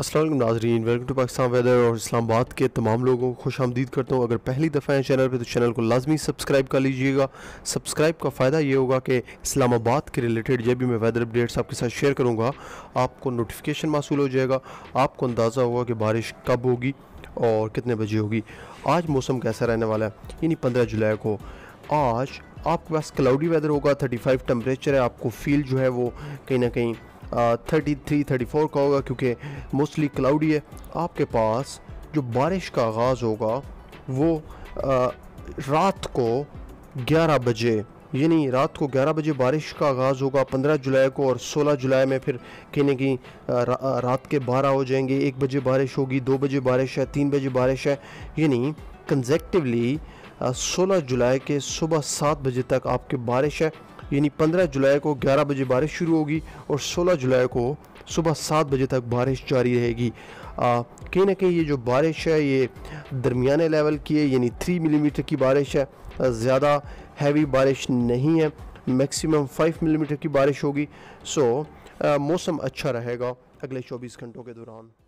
असल नाजरीन welcome to Pakistan weather और इस्लामाबाद के तमाम लोगों को खुश आमदीद करता हूँ अगर पहली दफ़ा है चैनल पर तो चैनल को लाजमी सब्सक्राइब कर लीजिएगा सब्सक्राइब का फ़ायदा ये होगा कि इस्लामाबाद के रिलेटेड जब भी मैं वेदर अपडेट्स आपके साथ शेयर करूँगा आपको नोटिफिकेशन मासूल हो जाएगा आपको अंदाज़ा होगा कि बारिश कब होगी और कितने बजे होगी आज मौसम कैसा रहने वाला है यानी पंद्रह जुलाई को आज आपके पास क्लाउडी वेदर होगा थर्टी फाइव टेम्परेचर है आपको फील जो है वो कहीं ना कहीं थर्टी थ्री थर्टी फोर का होगा क्योंकि मोस्टली क्लाउडी है आपके पास जो बारिश का आगाज़ होगा वो आ, रात को ग्यारह बजे यानी रात को 11 बजे बारिश का आगाज़ होगा 15 जुलाई को और 16 जुलाई में फिर कहीं की रा, रात के 12 हो जाएंगे एक बजे बारिश होगी दो बजे बारिश है तीन बजे बारिश है यानी कंजेक्टिवली 16 जुलाई के सुबह सात बजे तक आपके बारिश है यानी 15 जुलाई को 11 बजे बारिश शुरू होगी और 16 जुलाई को सुबह सात बजे तक बारिश जारी रहेगी कहीं ना कहीं ये जो बारिश है ये दरमियाने लेवल की है यानी थ्री मिलीमीटर की बारिश है ज़्यादा हैवी बारिश नहीं है मैक्सिमम फाइव मिलीमीटर की बारिश होगी सो मौसम अच्छा रहेगा अगले चौबीस घंटों के दौरान